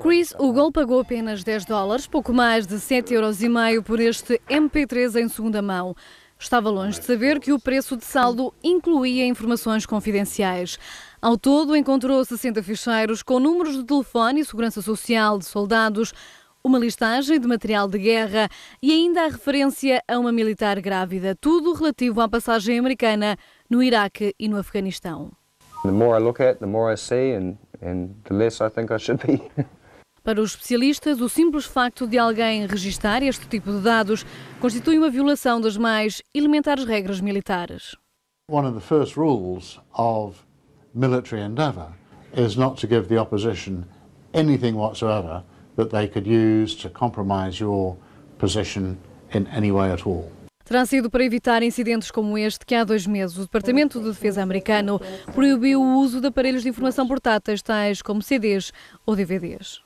Chris Hugo pagou apenas 10 dólares, pouco mais de 7,5 euros por este MP3 em segunda mão. Estava longe de saber que o preço de saldo incluía informações confidenciais. Ao todo, encontrou 60 ficheiros com números de telefone e segurança social de soldados, uma listagem de material de guerra e ainda a referência a uma militar grávida, tudo relativo à passagem americana no Iraque e no Afeganistão. The more I look at, the more I see and and the less I think I should be. Para os especialistas, o simples facto de alguém registar este tipo de dados constitui uma violação das mais elementares regras militares. One of the first rules of military endeavor is not to give the opposition anything whatsoever that they could use to compromise your position in any way at all. Terá sido para evitar incidentes como este que há dois meses o Departamento de Defesa americano proibiu o uso de aparelhos de informação portáteis, tais como CDs ou DVDs.